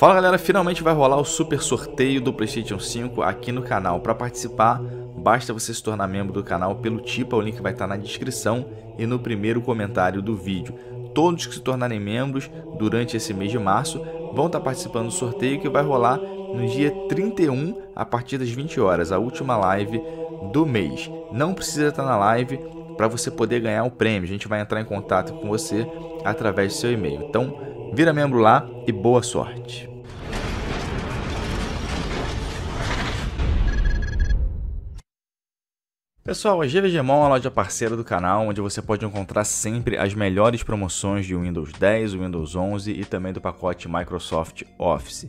Fala galera, finalmente vai rolar o super sorteio do PlayStation 5 aqui no canal. Para participar, basta você se tornar membro do canal pelo Tipa, o link vai estar na descrição e no primeiro comentário do vídeo. Todos que se tornarem membros durante esse mês de março vão estar participando do sorteio que vai rolar no dia 31 a partir das 20 horas, a última live do mês. Não precisa estar na live para você poder ganhar o prêmio. A gente vai entrar em contato com você através do seu e-mail. Então, vira membro lá e boa sorte. Pessoal, a GVGMON é a loja parceira do canal, onde você pode encontrar sempre as melhores promoções de Windows 10, Windows 11 e também do pacote Microsoft Office.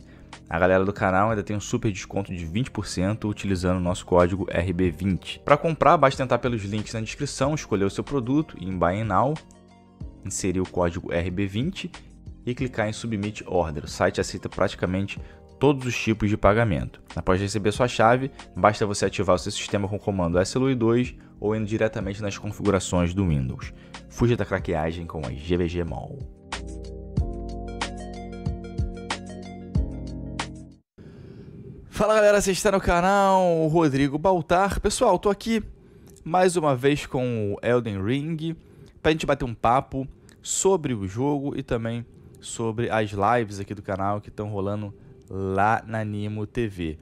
A galera do canal ainda tem um super desconto de 20% utilizando o nosso código RB20. Para comprar, basta tentar pelos links na descrição, escolher o seu produto em Buy Now, inserir o código RB20 e clicar em Submit Order. O site aceita praticamente todos os tipos de pagamento. Após receber sua chave, basta você ativar o seu sistema com o comando SLUI2 ou indo diretamente nas configurações do Windows. Fuja da craqueagem com a GVG Mall. Fala galera, você está no canal Rodrigo Baltar. Pessoal, tô aqui mais uma vez com o Elden Ring para a gente bater um papo sobre o jogo e também sobre as lives aqui do canal que estão rolando lá na Nimo TV.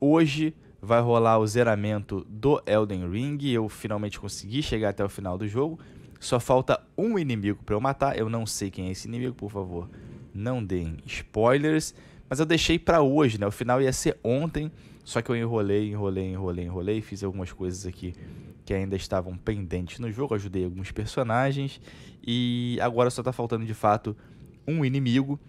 Hoje vai rolar o zeramento do Elden Ring. Eu finalmente consegui chegar até o final do jogo. Só falta um inimigo para eu matar. Eu não sei quem é esse inimigo, por favor, não deem spoilers. Mas eu deixei para hoje, né? O final ia ser ontem, só que eu enrolei, enrolei, enrolei, enrolei. Fiz algumas coisas aqui que ainda estavam pendentes no jogo. Ajudei alguns personagens. E agora só está faltando de fato um inimigo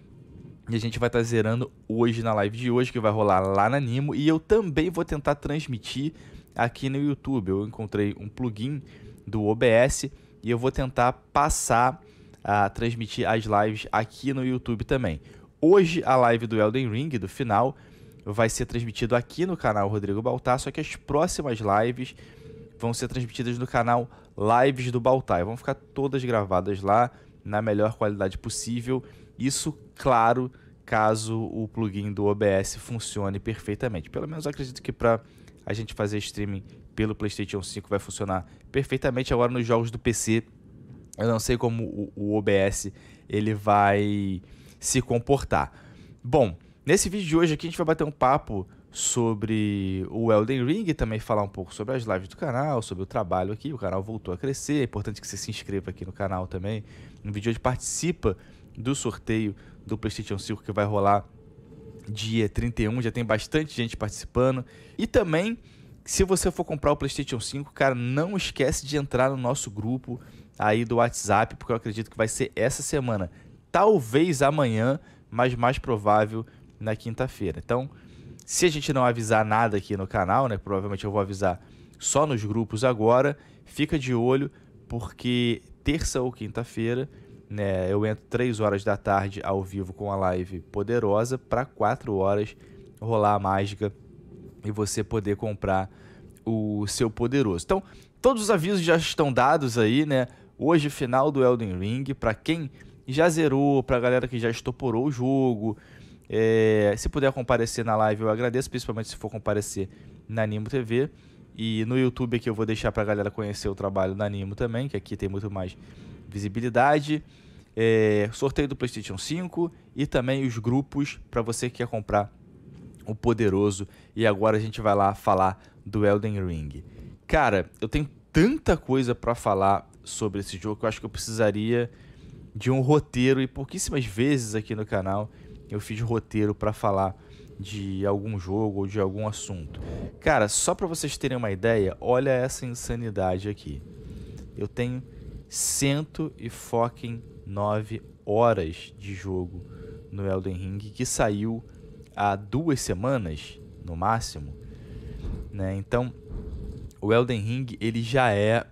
e a gente vai estar tá zerando hoje na live de hoje, que vai rolar lá na Nimo. E eu também vou tentar transmitir aqui no YouTube. Eu encontrei um plugin do OBS e eu vou tentar passar a transmitir as lives aqui no YouTube também. Hoje a live do Elden Ring, do final, vai ser transmitido aqui no canal Rodrigo Baltar, só que as próximas lives vão ser transmitidas no canal Lives do Baltar. Vão ficar todas gravadas lá na melhor qualidade possível. Isso claro, caso o plugin do OBS funcione perfeitamente. Pelo menos acredito que para a gente fazer streaming pelo PlayStation 5 vai funcionar perfeitamente. Agora nos jogos do PC, eu não sei como o, o OBS ele vai se comportar. Bom, nesse vídeo de hoje aqui a gente vai bater um papo sobre o Elden Ring, também falar um pouco sobre as lives do canal, sobre o trabalho aqui. O canal voltou a crescer, é importante que você se inscreva aqui no canal também. No vídeo de hoje participa do sorteio do PlayStation 5 que vai rolar dia 31, já tem bastante gente participando. E também, se você for comprar o PlayStation 5, cara, não esquece de entrar no nosso grupo aí do WhatsApp, porque eu acredito que vai ser essa semana, talvez amanhã, mas mais provável na quinta-feira. Então, se a gente não avisar nada aqui no canal, né, provavelmente eu vou avisar só nos grupos agora, fica de olho porque terça ou quinta-feira né, eu entro 3 horas da tarde ao vivo com a live poderosa para 4 horas rolar a mágica e você poder comprar o seu poderoso. Então, todos os avisos já estão dados aí, né? Hoje final do Elden Ring para quem já zerou, para a galera que já estoporou o jogo. É, se puder comparecer na live, eu agradeço, principalmente se for comparecer na Nimo TV. E no YouTube aqui eu vou deixar para a galera conhecer o trabalho da Nimo também, que aqui tem muito mais visibilidade, é, sorteio do PlayStation 5 e também os grupos para você que quer comprar o poderoso. E agora a gente vai lá falar do Elden Ring. Cara, eu tenho tanta coisa para falar sobre esse jogo que eu acho que eu precisaria de um roteiro e pouquíssimas vezes aqui no canal eu fiz roteiro para falar de algum jogo ou de algum assunto. Cara, só para vocês terem uma ideia, olha essa insanidade aqui. Eu tenho cento e fucking nove horas de jogo no Elden Ring, que saiu há duas semanas, no máximo. Né? Então, o Elden Ring ele já é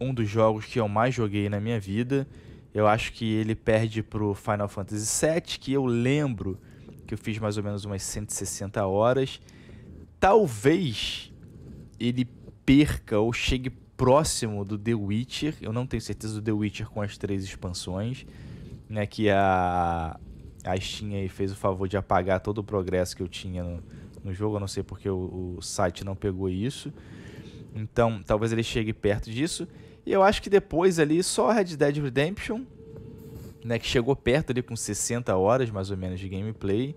um dos jogos que eu mais joguei na minha vida. Eu acho que ele perde pro Final Fantasy VII, que eu lembro que eu fiz mais ou menos umas 160 horas. Talvez ele perca ou chegue próximo do The Witcher. Eu não tenho certeza do The Witcher com as três expansões, né? Que a, a Steam aí fez o favor de apagar todo o progresso que eu tinha no, no jogo. Eu não sei porque o, o site não pegou isso. Então, talvez ele chegue perto disso. E eu acho que depois ali só Red Dead Redemption, né, que chegou perto ali com 60 horas mais ou menos de gameplay.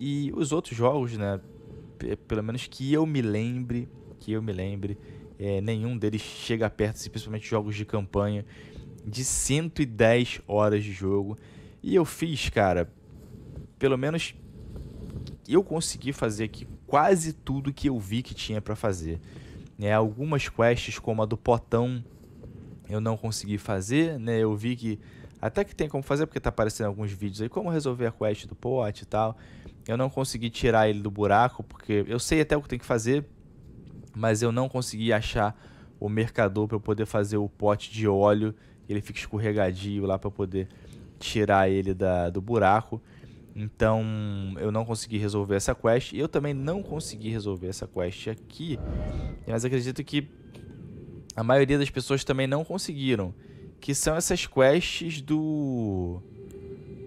E os outros jogos, né, pelo menos que eu me lembre, que eu me lembre, é, nenhum deles chega perto, assim, principalmente jogos de campanha, de 110 horas de jogo. E eu fiz, cara, pelo menos eu consegui fazer aqui quase tudo que eu vi que tinha para fazer. É, algumas quests, como a do potão, eu não consegui fazer, né? Eu vi que até que tem como fazer, porque tá aparecendo alguns vídeos aí, como resolver a quest do pote e tal. Eu não consegui tirar ele do buraco, porque eu sei até o que tem que fazer, mas eu não consegui achar o mercador para poder fazer o pote de óleo. Ele fica escorregadio lá para poder tirar ele da, do buraco. Então eu não consegui resolver essa quest. Eu também não consegui resolver essa quest aqui. Mas acredito que a maioria das pessoas também não conseguiram. Que são essas quests do.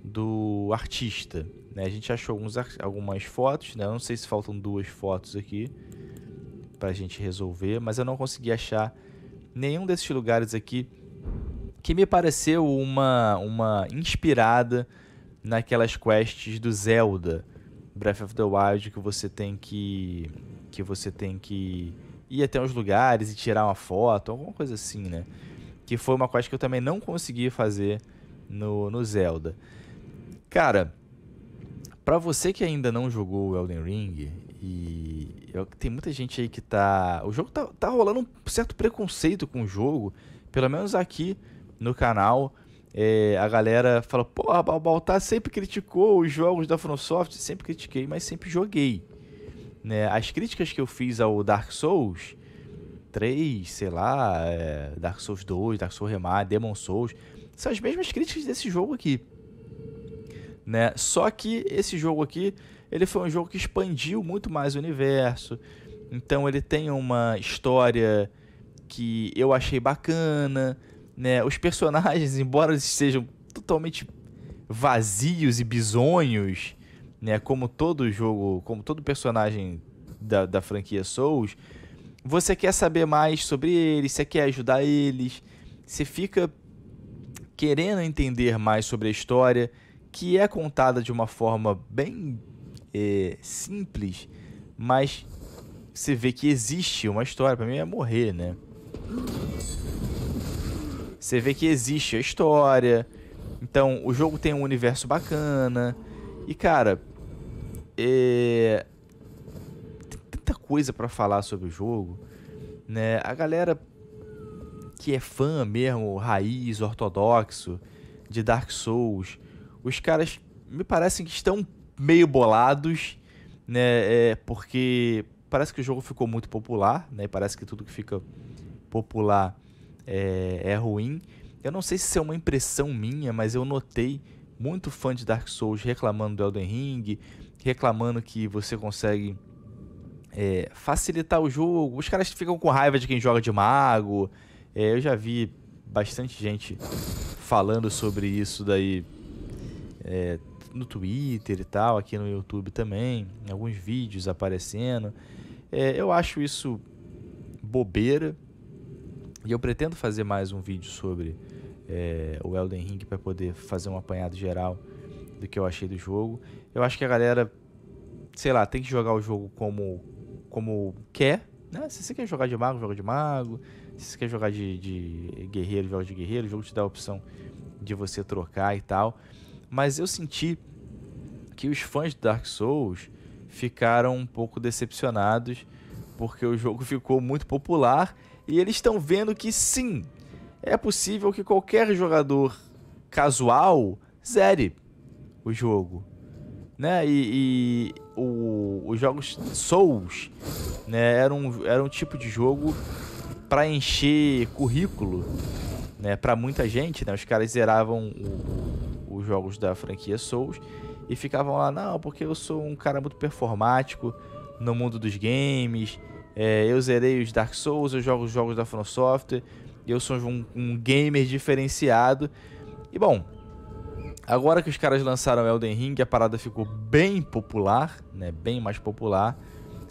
do artista. Né? A gente achou alguns, algumas fotos, né? Eu não sei se faltam duas fotos aqui para a gente resolver, mas eu não consegui achar nenhum desses lugares aqui que me pareceu uma, uma inspirada naquelas quests do Zelda Breath of the Wild que você tem que que você tem que ir até uns lugares e tirar uma foto, alguma coisa assim, né? Que foi uma quest que eu também não consegui fazer no, no Zelda. Cara, para você que ainda não jogou o Elden Ring e eu, tem muita gente aí que tá. O jogo tá, tá rolando um certo preconceito com o jogo. Pelo menos aqui no canal. É, a galera fala, porra, a Baltar tá, sempre criticou os jogos da FromSoft, sempre critiquei, mas sempre joguei. Né? As críticas que eu fiz ao Dark Souls 3, sei lá, é, Dark Souls 2, Dark Souls Remar, Demon Souls, são as mesmas críticas desse jogo aqui. Né? Só que esse jogo aqui ele foi um jogo que expandiu muito mais o universo. Então ele tem uma história que eu achei bacana, né? Os personagens, embora eles sejam totalmente vazios e bizonhos, né? Como todo jogo, como todo personagem da, da franquia Souls, você quer saber mais sobre eles, você quer ajudar eles, você fica querendo entender mais sobre a história, que é contada de uma forma bem é, simples, mas você vê que existe uma história. Para mim é morrer, né? Você vê que existe a história. Então, o jogo tem um universo bacana. E, cara, é... tem tanta coisa para falar sobre o jogo. Né? A galera que é fã mesmo, raiz, ortodoxo, de Dark Souls, os caras me parecem que estão meio bolados, né? É, porque parece que o jogo ficou muito popular, né? Parece que tudo que fica popular é, é ruim. Eu não sei se é uma impressão minha, mas eu notei muito fã de Dark Souls reclamando do Elden Ring, reclamando que você consegue é, facilitar o jogo. Os caras ficam com raiva de quem joga de mago. É, eu já vi bastante gente falando sobre isso daí. É, no Twitter e tal, aqui no YouTube também, alguns vídeos aparecendo. É, eu acho isso bobeira e eu pretendo fazer mais um vídeo sobre é, o Elden Ring para poder fazer um apanhado geral do que eu achei do jogo. Eu acho que a galera, sei lá, tem que jogar o jogo como, como quer. Né? Se você quer jogar de mago, joga de mago. Se você quer jogar de, de guerreiro, joga de guerreiro. O jogo te dá a opção de você trocar e tal. Mas eu senti que os fãs de Dark Souls ficaram um pouco decepcionados porque o jogo ficou muito popular e eles estão vendo que sim, é possível que qualquer jogador casual zere o jogo. Né? E, e o, os jogos Souls né? era, um, era um tipo de jogo para encher currículo né? para muita gente. Né? Os caras zeravam o, jogos da franquia Souls e ficavam lá, não, porque eu sou um cara muito performático no mundo dos games, é, eu zerei os Dark Souls, eu jogo os jogos da From Software, eu sou um, um gamer diferenciado. E bom, agora que os caras lançaram Elden Ring, a parada ficou bem popular, né, bem mais popular,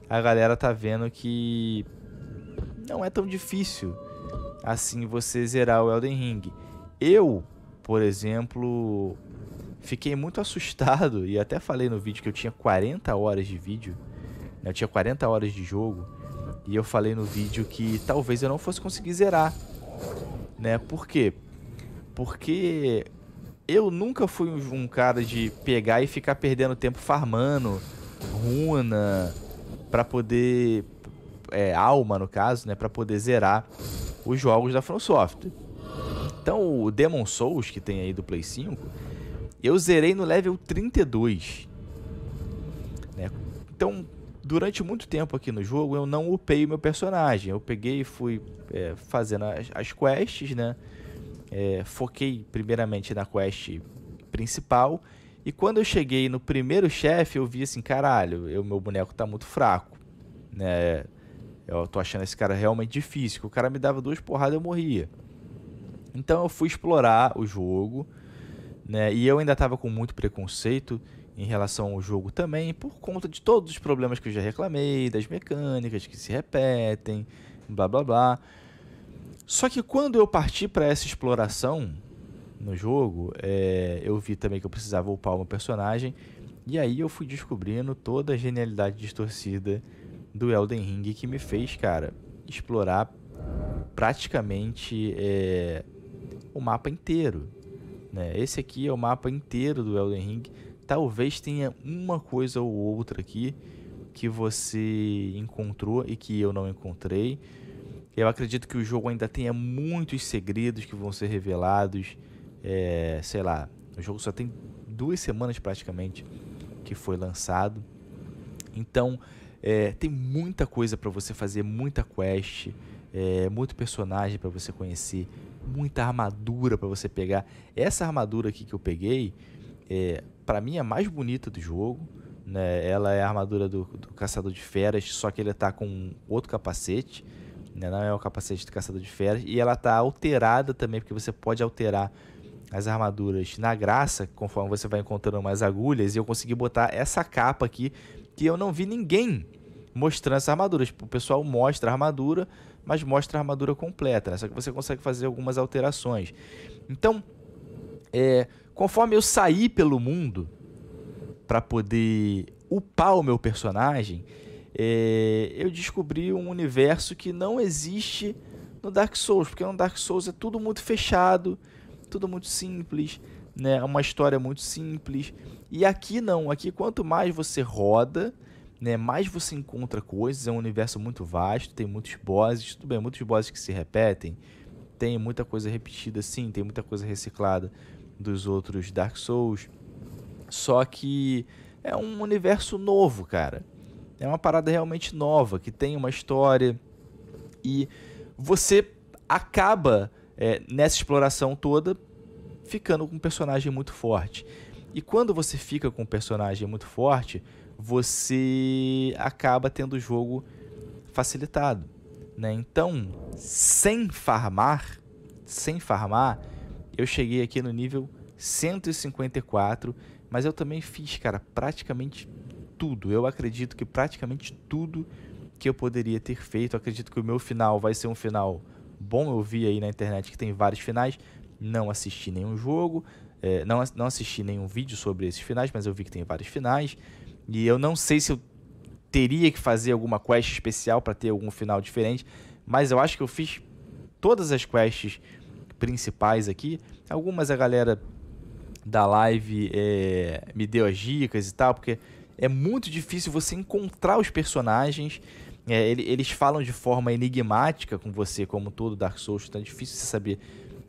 a galera tá vendo que não é tão difícil assim você zerar o Elden Ring. Eu por exemplo, fiquei muito assustado e até falei no vídeo que eu tinha 40 horas de vídeo, né? eu tinha 40 horas de jogo e eu falei no vídeo que talvez eu não fosse conseguir zerar, né? Por quê? Porque eu nunca fui um cara de pegar e ficar perdendo tempo farmando runa para poder é, alma no caso, né, para poder zerar os jogos da From Software. Então, o Demon Souls, que tem aí do Play 5, eu zerei no level 32. Né? Então, durante muito tempo aqui no jogo, eu não upei o meu personagem. Eu peguei e fui é, fazendo as, as, quests, né? É, foquei primeiramente na quest principal. E quando eu cheguei no primeiro chefe, eu vi assim, caralho, eu, meu boneco tá muito fraco, né? Eu tô achando esse cara realmente difícil. O cara me dava duas porradas e eu morria. Então eu fui explorar o jogo, né? E eu ainda estava com muito preconceito em relação ao jogo também, por conta de todos os problemas que eu já reclamei, das mecânicas que se repetem, blá blá blá. Só que quando eu parti para essa exploração no jogo, é, eu vi também que eu precisava upar um personagem, e aí eu fui descobrindo toda a genialidade distorcida do Elden Ring que me fez, cara, explorar praticamente é, o mapa inteiro. Né? Esse aqui é o mapa inteiro do Elden Ring. Talvez tenha uma coisa ou outra aqui que você encontrou e que eu não encontrei. Eu acredito que o jogo ainda tenha muitos segredos que vão ser revelados. É, sei lá, o jogo só tem duas semanas praticamente que foi lançado. Então, é, tem muita coisa para você fazer, muita quest é, muito personagem para você conhecer, muita armadura para você pegar. Essa armadura aqui que eu peguei, é, para mim é a mais bonita do jogo. Né? Ela é a armadura do, do caçador de feras, só que ele está com outro capacete. Né? Não é o capacete do caçador de feras. E ela está alterada também, porque você pode alterar as armaduras na graça, conforme você vai encontrando mais agulhas. E eu consegui botar essa capa aqui, que eu não vi ninguém mostrando essas armaduras. O pessoal mostra a armadura, mas mostra a armadura completa, né? só que você consegue fazer algumas alterações. Então, é, conforme eu saí pelo mundo para poder upar o meu personagem, é, eu descobri um universo que não existe no Dark Souls, porque no Dark Souls é tudo muito fechado, tudo muito simples, né? uma história muito simples. E aqui não, aqui quanto mais você roda, né? Mais você encontra coisas, é um universo muito vasto, tem muitos bosses, tudo bem, muitos bosses que se repetem, tem muita coisa repetida sim, tem muita coisa reciclada dos outros Dark Souls. Só que é um universo novo, cara. É uma parada realmente nova, que tem uma história e você acaba é, nessa exploração toda ficando com um personagem muito forte. E quando você fica com um personagem muito forte, você acaba tendo o jogo facilitado, né? Então, sem farmar, sem farmar, eu cheguei aqui no nível 154, mas eu também fiz, cara, praticamente tudo. Eu acredito que praticamente tudo que eu poderia ter feito. Eu acredito que o meu final vai ser um final bom. Eu vi aí na internet que tem vários finais. Não assisti nenhum jogo, é, não, não assisti nenhum vídeo sobre esses finais, mas eu vi que tem vários finais. E eu não sei se eu teria que fazer alguma quest especial para ter algum final diferente, mas eu acho que eu fiz todas as quests principais aqui. Algumas a galera da live é, me deu as dicas e tal, porque é muito difícil você encontrar os personagens. É, eles falam de forma enigmática com você, como todo Dark Souls, então é difícil você saber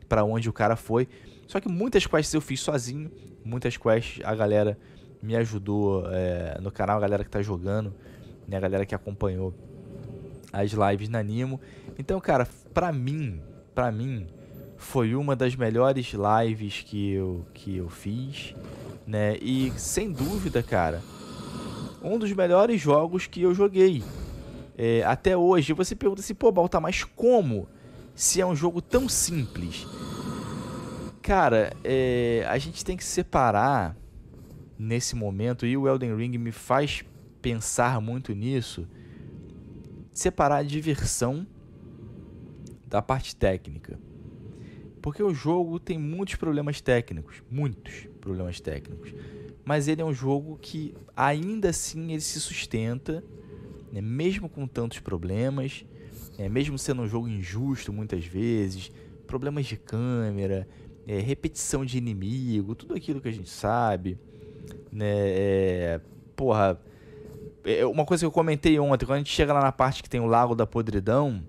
para onde o cara foi. Só que muitas quests eu fiz sozinho, muitas quests a galera me ajudou é, no canal, a galera que tá jogando, né, a galera que acompanhou as lives na Nimo. Então, cara, pra mim, pra mim, foi uma das melhores lives que eu, que eu fiz, né? E sem dúvida, cara, um dos melhores jogos que eu joguei. É, até hoje, você pergunta assim, pô, Balta, mas como? Se é um jogo tão simples. Cara, é, a gente tem que separar nesse momento, e o Elden Ring me faz pensar muito nisso, separar a diversão da parte técnica. Porque o jogo tem muitos problemas técnicos, muitos problemas técnicos. Mas ele é um jogo que ainda assim ele se sustenta, né? mesmo com tantos problemas, né? mesmo sendo um jogo injusto muitas vezes, problemas de câmera, é, repetição de inimigo, tudo aquilo que a gente sabe. Né, é, porra, é uma coisa que eu comentei ontem, quando a gente chega lá na parte que tem o Lago da Podridão,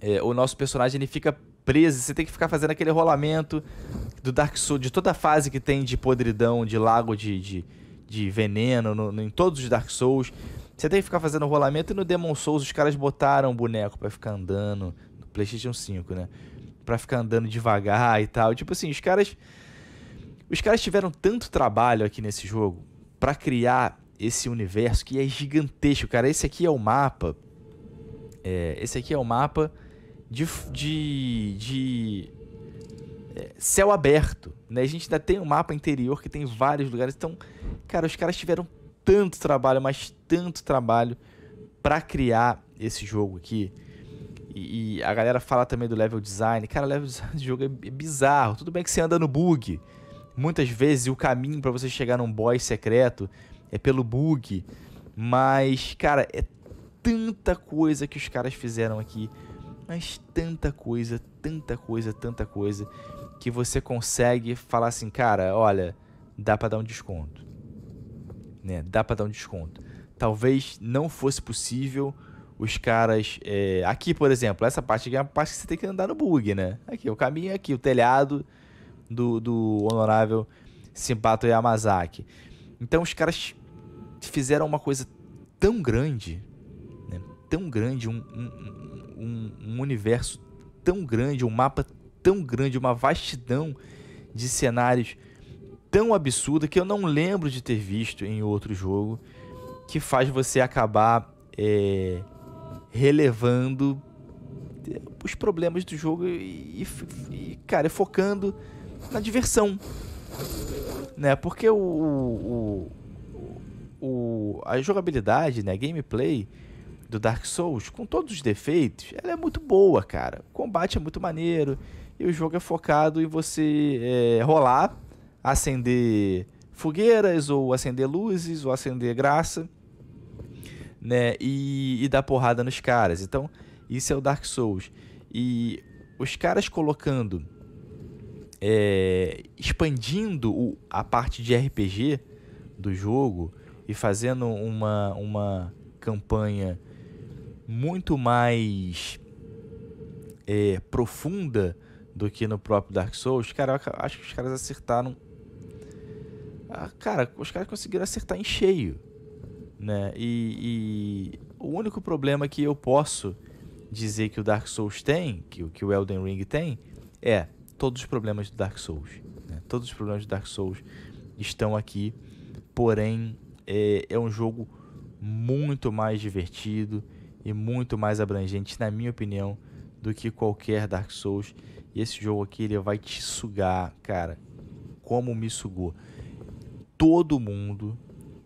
é, o nosso personagem ele fica preso, você tem que ficar fazendo aquele rolamento do Dark Souls, de toda a fase que tem de podridão, de lago, de, de, de veneno, no, no, em todos os Dark Souls. Você tem que ficar fazendo rolamento e no Demon Souls os caras botaram o boneco para ficar andando, no PlayStation 5, né? Pra ficar andando devagar e tal. Tipo assim, os caras os caras tiveram tanto trabalho aqui nesse jogo para criar esse universo que é gigantesco, cara. Esse aqui é o mapa. É, esse aqui é o mapa de, de, de é, céu aberto. Né? A gente ainda tem um mapa interior que tem vários lugares. Então, cara, os caras tiveram tanto trabalho, mas tanto trabalho para criar esse jogo aqui. E, e, a galera fala também do level design. Cara, o level design do jogo é, é bizarro. Tudo bem que você anda no bug. Muitas vezes o caminho para você chegar num boss secreto é pelo bug. Mas, cara, é tanta coisa que os caras fizeram aqui. Mas tanta coisa, tanta coisa, tanta coisa que você consegue falar assim, cara, olha, dá para dar um desconto. Né? Dá para dar um desconto. Talvez não fosse possível os caras. É... Aqui, por exemplo, essa parte aqui é a parte que você tem que andar no bug, né? Aqui, o caminho é aqui, o telhado do, do honorável Simpato Yamazaki. Então os caras fizeram uma coisa tão grande, né? tão grande, um, um, um, universo tão grande, um mapa tão grande, uma vastidão de cenários tão absurda que eu não lembro de ter visto em outro jogo que faz você acabar é, relevando é, os problemas do jogo e, e, e cara, focando na diversão. Né? Porque o, o, o, a jogabilidade, né? a gameplay do Dark Souls, com todos os defeitos, ela é muito boa, cara. O combate é muito maneiro e o jogo é focado em você é, rolar, acender fogueiras ou acender luzes ou acender graça, né? E, e dar porrada nos caras. Então, isso é o Dark Souls. E os caras colocando é, expandindo o, a parte de RPG do jogo e fazendo uma, uma campanha muito mais é, profunda do que no próprio Dark Souls, cara, acho que os caras acertaram. Ah, cara, os caras conseguiram acertar em cheio. Né? E, e, o único problema que eu posso dizer que o Dark Souls tem, que, que o Elden Ring tem, é todos os problemas do Dark Souls. Né? Todos os problemas do Dark Souls estão aqui, porém é, é um jogo muito mais divertido e muito mais abrangente, na minha opinião, do que qualquer Dark Souls. E esse jogo aqui ele vai te sugar, cara, como me sugou. Todo mundo,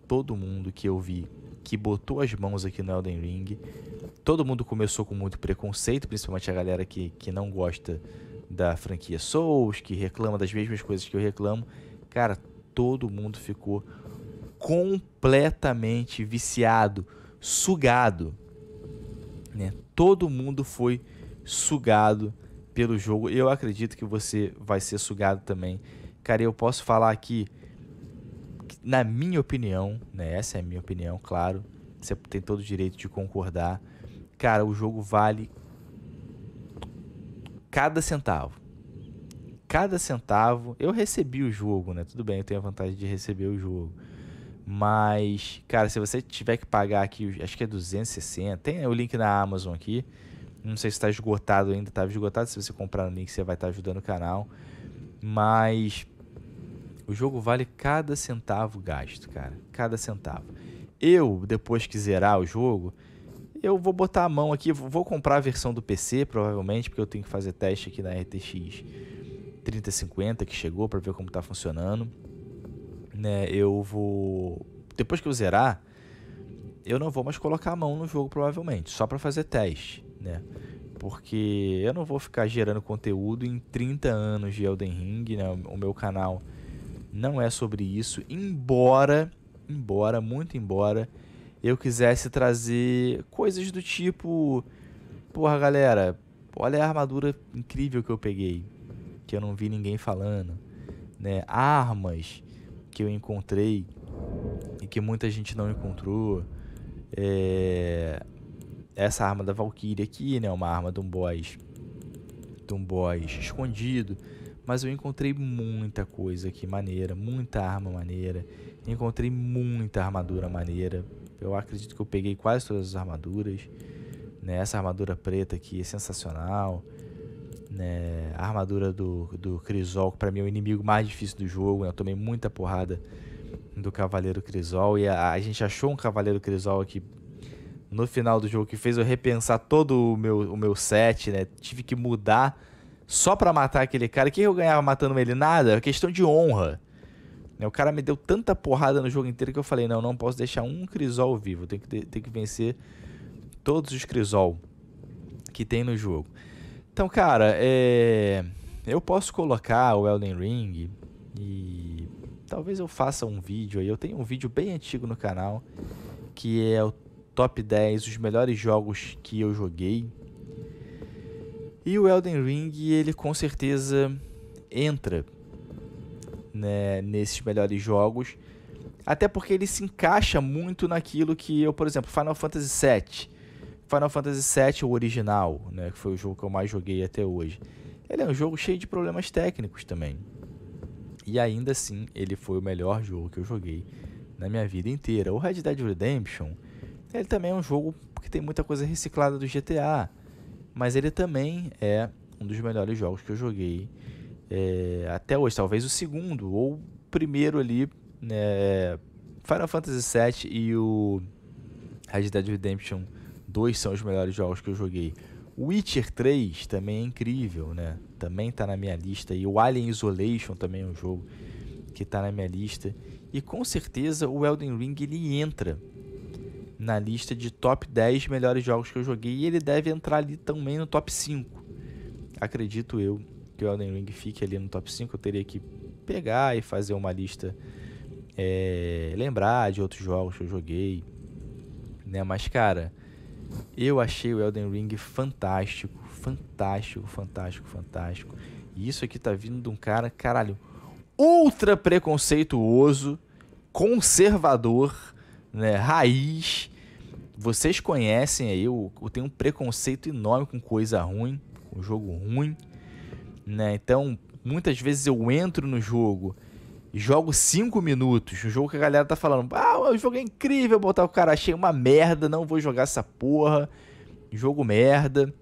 todo mundo que eu vi que botou as mãos aqui no Elden Ring, todo mundo começou com muito preconceito, principalmente a galera que, que não gosta da franquia Souls, que reclama das mesmas coisas que eu reclamo. Cara, todo mundo ficou completamente viciado, sugado. Né? Todo mundo foi sugado pelo jogo. Eu acredito que você vai ser sugado também. Cara, eu posso falar aqui, na minha opinião, né? Essa é a minha opinião, claro. Você tem todo o direito de concordar. Cara, o jogo vale cada centavo. Cada centavo, eu recebi o jogo, né? Tudo bem, eu tenho a vantagem de receber o jogo. Mas, cara, se você tiver que pagar aqui, acho que é 260, tem o link na Amazon aqui. Não sei se está esgotado ainda, tá esgotado. Se você comprar no link, você vai estar tá ajudando o canal. Mas o jogo vale cada centavo gasto, cara. Cada centavo. Eu, depois que zerar o jogo, eu vou botar a mão aqui, vou comprar a versão do PC, provavelmente, porque eu tenho que fazer teste aqui na RTX 3050 que chegou para ver como está funcionando. Né, eu vou depois que eu zerar, eu não vou mais colocar a mão no jogo provavelmente, só para fazer teste, né? Porque eu não vou ficar gerando conteúdo em 30 anos de Elden Ring, né? O meu canal não é sobre isso, embora, embora, muito embora eu quisesse trazer coisas do tipo: Porra, galera, olha a armadura incrível que eu peguei, que eu não vi ninguém falando, né? Armas que eu encontrei e que muita gente não encontrou. É... Essa arma da Valkyrie aqui, né? Uma arma de um boss, de um boss escondido. Mas eu encontrei muita coisa aqui maneira, muita arma maneira. Encontrei muita armadura maneira, eu acredito que eu peguei quase todas as armaduras. Né? Essa armadura preta aqui é sensacional. Né? A armadura do, do Crisol, que pra mim é o inimigo mais difícil do jogo. Né? Eu tomei muita porrada do Cavaleiro Crisol. E a, a, gente achou um Cavaleiro Crisol aqui no final do jogo que fez eu repensar todo o meu, o meu set, né? Tive que mudar só pra matar aquele cara. O que eu ganhava matando ele? Nada. É questão de honra. Né, o cara me deu tanta porrada no jogo inteiro que eu falei, não, não posso deixar um Crisol vivo, tem que, tem que vencer todos os Crisol que tem no jogo. Então, cara, é... eu posso colocar o Elden Ring e talvez eu faça um vídeo aí. Eu tenho um vídeo bem antigo no canal que é o top 10 os melhores jogos que eu joguei. E o Elden Ring, ele com certeza entra né, nesses melhores jogos. Até porque ele se encaixa muito naquilo que eu, por exemplo, Final Fantasy VII. Final Fantasy VII, o original, né, que foi o jogo que eu mais joguei até hoje. Ele é um jogo cheio de problemas técnicos também. E ainda assim, ele foi o melhor jogo que eu joguei na minha vida inteira. O Red Dead Redemption, ele também é um jogo que tem muita coisa reciclada do GTA, mas ele também é um dos melhores jogos que eu joguei é, até hoje, talvez o segundo ou primeiro ali, né, Final Fantasy VII e o Red Dead Redemption 2 são os melhores jogos que eu joguei. Witcher 3 também é incrível, né? Também tá na minha lista. E o Alien Isolation também é um jogo que tá na minha lista. E com certeza o Elden Ring ele entra na lista de top 10 melhores jogos que eu joguei. E ele deve entrar ali também no top 5. Acredito eu que o Elden Ring fique ali no top 5, eu teria que pegar e fazer uma lista, é, lembrar de outros jogos que eu joguei, né? Mas, cara, eu achei o Elden Ring fantástico, fantástico, fantástico, fantástico. E isso aqui tá vindo de um cara, caralho, ultra preconceituoso, conservador, né? Raiz. Vocês conhecem aí, eu, eu tenho um preconceito enorme com coisa ruim, com jogo ruim. Né? Então, muitas vezes eu entro no jogo jogo 5 minutos, um jogo que a galera tá falando, ah, o jogo é incrível, botar o cara, achei uma merda, não vou jogar essa porra, jogo merda.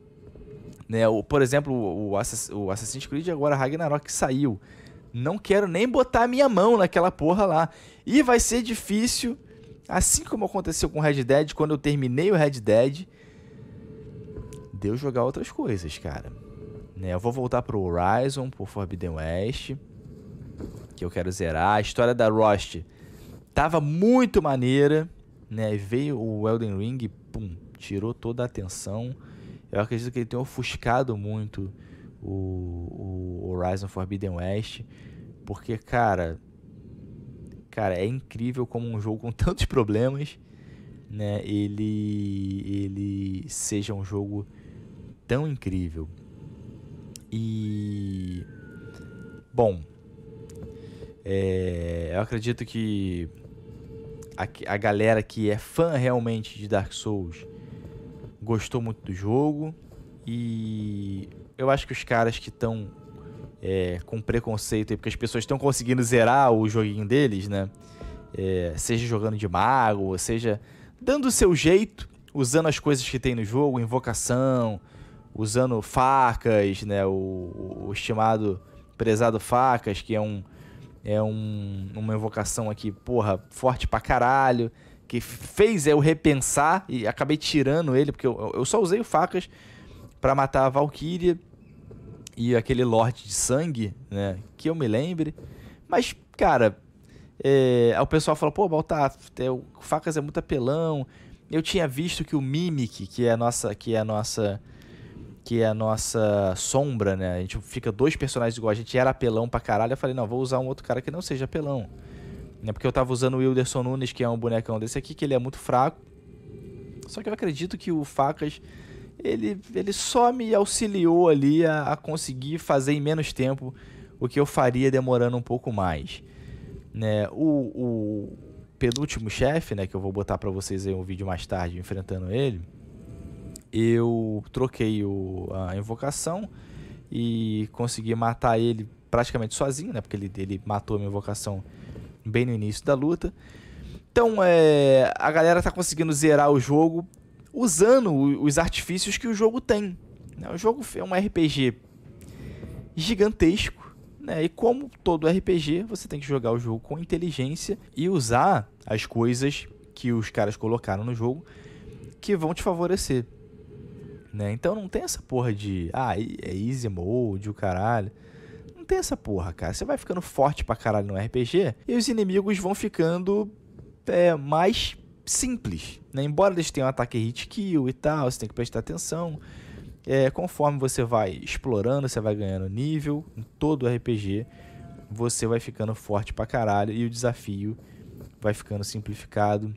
Né? O, por exemplo, o, o Assassin's Creed agora Ragnarok que saiu. Não quero nem botar a minha mão naquela porra lá. E vai ser difícil, assim como aconteceu com Red Dead, quando eu terminei o Red Dead, deu jogar outras coisas, cara né? Eu vou voltar pro Horizon, pro Forbidden West, que eu quero zerar. A história da Rust tava muito maneira, né? E veio o Elden Ring pum, tirou toda a atenção. Eu acredito que ele tenha ofuscado muito o, o Horizon Forbidden West, porque, cara, cara, é incrível como um jogo com tantos problemas, né? Ele, ele seja um jogo tão incrível. E. Bom. É, eu acredito que a, a galera que é fã realmente de Dark Souls gostou muito do jogo. E eu acho que os caras que estão é, com preconceito aí, porque as pessoas estão conseguindo zerar o joguinho deles, né? É, seja jogando de mago, ou seja, dando o seu jeito, usando as coisas que tem no jogo, invocação, usando facas, né? O, o estimado prezado facas, que é um é um, uma invocação aqui, porra, forte pra caralho, que fez eu repensar e acabei tirando ele, porque eu, eu só usei o facas para matar a Valkyria e aquele Lorde de Sangue, né? Que eu me lembre. Mas, cara, é, aí o pessoal fala, pô, Baltar, é, o facas é muito apelão. Eu tinha visto que o Mimic, que é a nossa. Que é a nossa que é a nossa sombra, né? A gente fica dois personagens igual, a gente era apelão pra caralho. Eu falei, não, vou usar um outro cara que não seja apelão. É Porque eu tava usando o Wilderson Nunes, que é um bonecão desse aqui, que ele é muito fraco. Só que eu acredito que o Facas, ele, ele só me auxiliou ali a, a conseguir fazer em menos tempo o que eu faria demorando um pouco mais. Né? O, o penúltimo chefe, né, que eu vou botar para vocês aí um vídeo mais tarde enfrentando ele eu troquei o, a invocação e consegui matar ele praticamente sozinho, né? Porque ele, ele matou a minha invocação bem no início da luta. Então, é, a galera tá conseguindo zerar o jogo usando os artifícios que o jogo tem. Né? O jogo é um RPG gigantesco, né? E como todo RPG, você tem que jogar o jogo com inteligência e usar as coisas que os caras colocaram no jogo que vão te favorecer. Né? Então não tem essa porra de, ah, é easy mode, o caralho. Não tem essa porra, cara. Você vai ficando forte pra caralho no RPG e os inimigos vão ficando é, mais simples. Né? Embora eles tenham ataque hit kill e tal, você tem que prestar atenção. É, conforme você vai explorando, você vai ganhando nível em todo o RPG, você vai ficando forte pra caralho e o desafio vai ficando simplificado.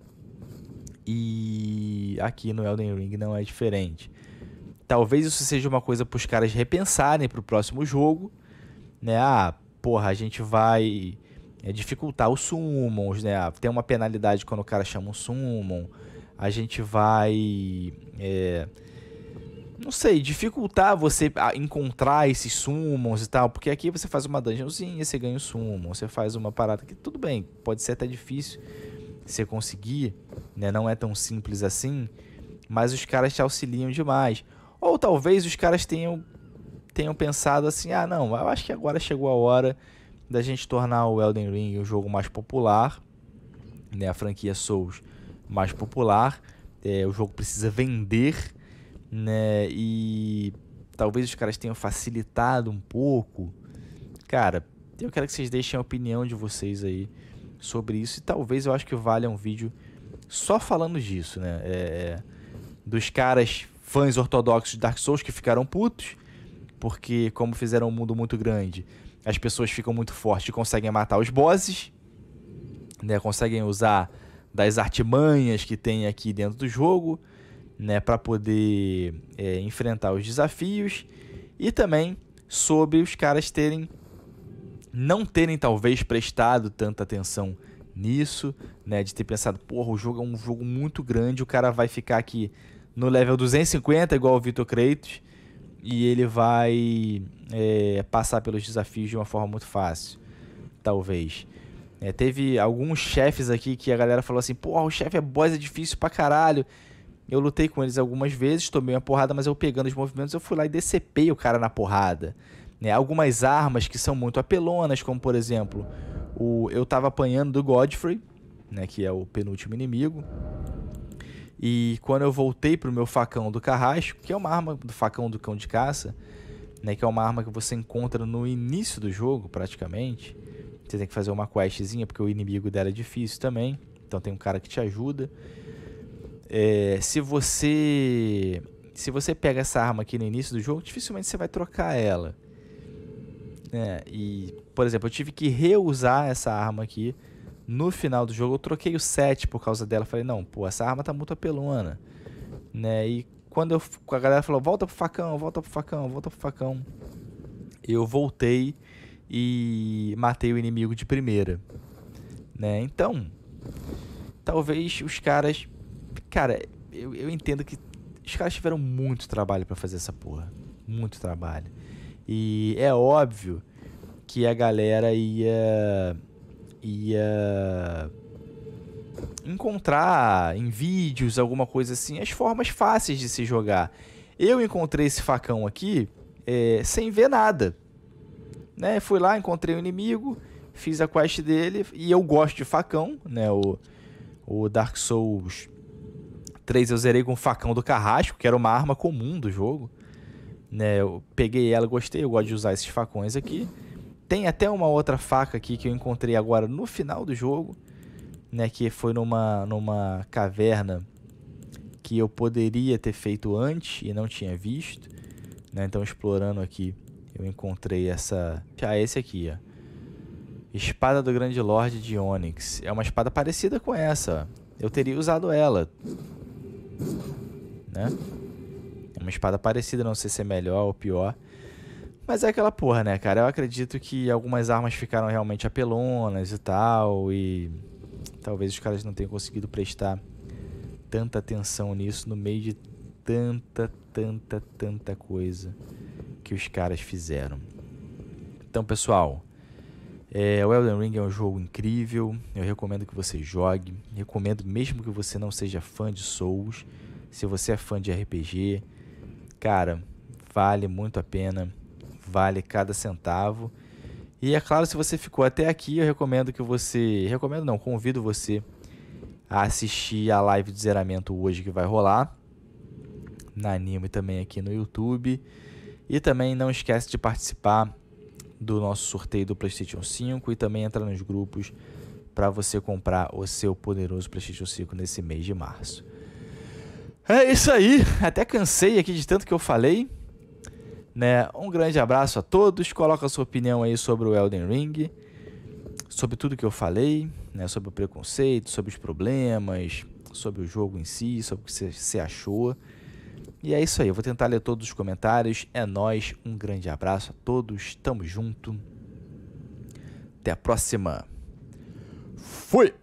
E aqui no Elden Ring não é diferente talvez isso seja uma coisa para os caras repensarem para o próximo jogo, né? Ah, porra, a gente vai é, dificultar os summons, né? Ah, tem uma penalidade quando o cara chama um summon, a gente vai, é, não sei, dificultar você encontrar esses summons e tal, porque aqui você faz uma dungeonzinha, você ganha um summon, você faz uma parada que tudo bem, pode ser até difícil você conseguir, né? Não é tão simples assim, mas os caras te auxiliam demais. Ou talvez os caras tenham, tenham pensado assim: ah, não, eu acho que agora chegou a hora da gente tornar o Elden Ring o jogo mais popular, né? a franquia Souls mais popular. É, o jogo precisa vender, né? E talvez os caras tenham facilitado um pouco. Cara, eu quero que vocês deixem a opinião de vocês aí sobre isso. E talvez eu acho que valha um vídeo só falando disso, né? É, dos caras fãs ortodoxos de Dark Souls que ficaram putos, porque como fizeram um mundo muito grande, as pessoas ficam muito fortes e conseguem matar os bosses, né? Conseguem usar das artimanhas que tem aqui dentro do jogo, né, para poder é, enfrentar os desafios e também sobre os caras terem não terem talvez prestado tanta atenção nisso, né, de ter pensado, porra, o jogo é um jogo muito grande, o cara vai ficar aqui no level 250, igual o Vitor Kratos, e ele vai é, passar pelos desafios de uma forma muito fácil, talvez. É, teve alguns chefes aqui que a galera falou assim: porra, o chefe é boss, é difícil pra caralho. Eu lutei com eles algumas vezes, tomei uma porrada, mas eu pegando os movimentos, eu fui lá e decepei o cara na porrada. Né? Algumas armas que são muito apelonas, como por exemplo, o eu tava apanhando do Godfrey, né, que é o penúltimo inimigo. E quando eu voltei pro meu facão do carrasco, que é uma arma do facão do cão de caça, né, que é uma arma que você encontra no início do jogo, praticamente. Você tem que fazer uma questzinha, porque o inimigo dela é difícil também. Então tem um cara que te ajuda. É, se você se você pega essa arma aqui no início do jogo, dificilmente você vai trocar ela. É, e, por exemplo, eu tive que reusar essa arma aqui no final do jogo eu troquei o 7 por causa dela. Falei, não, pô, essa arma tá muito apelona. Né? E quando eu, a galera falou, volta pro facão, volta pro facão, volta pro facão. Eu voltei e matei o inimigo de primeira. Né? Então, talvez os caras. Cara, eu, eu entendo que os caras tiveram muito trabalho para fazer essa porra. Muito trabalho. E é óbvio que a galera ia ia encontrar em vídeos, alguma coisa assim, as formas fáceis de se jogar. Eu encontrei esse facão aqui é, sem ver nada. Né? Fui lá, encontrei o um inimigo, fiz a quest dele e eu gosto de facão, né? O, o Dark Souls 3 eu zerei com o facão do carrasco, que era uma arma comum do jogo. Né? Eu peguei ela, gostei, eu gosto de usar esses facões aqui. Tem até uma outra faca aqui que eu encontrei agora no final do jogo, né, que foi numa numa caverna que eu poderia ter feito antes e não tinha visto, né? Então explorando aqui, eu encontrei essa, ah, esse aqui, ó. Espada do Grande Lorde de Onyx. É uma espada parecida com essa. Eu teria usado ela. Né? É uma espada parecida, não sei se é melhor ou pior. Mas é aquela porra, né, cara? Eu acredito que algumas armas ficaram realmente apelonas e tal, e talvez os caras não tenham conseguido prestar tanta atenção nisso no meio de tanta, tanta, tanta coisa que os caras fizeram. Então, pessoal, é, o Elden Ring é um jogo incrível. Eu recomendo que você jogue. Recomendo mesmo que você não seja fã de Souls. Se você é fã de RPG, cara, vale muito a pena vale cada centavo. E é claro, se você ficou até aqui, eu recomendo que você. Recomendo não, convido você a assistir a live de zeramento hoje que vai rolar. Na Anime também aqui no YouTube. E também não esquece de participar do nosso sorteio do PlayStation 5 e também entrar nos grupos para você comprar o seu poderoso PlayStation 5 nesse mês de março. É isso aí, até cansei aqui de tanto que eu falei. Né? Um grande abraço a todos. Coloca a sua opinião aí sobre o Elden Ring, sobre tudo que eu falei, né? sobre o preconceito, sobre os problemas, sobre o jogo em si, sobre o que você achou. E é isso aí, eu vou tentar ler todos os comentários. É nós, um grande abraço a todos. Tamo junto. Até a próxima. Fui.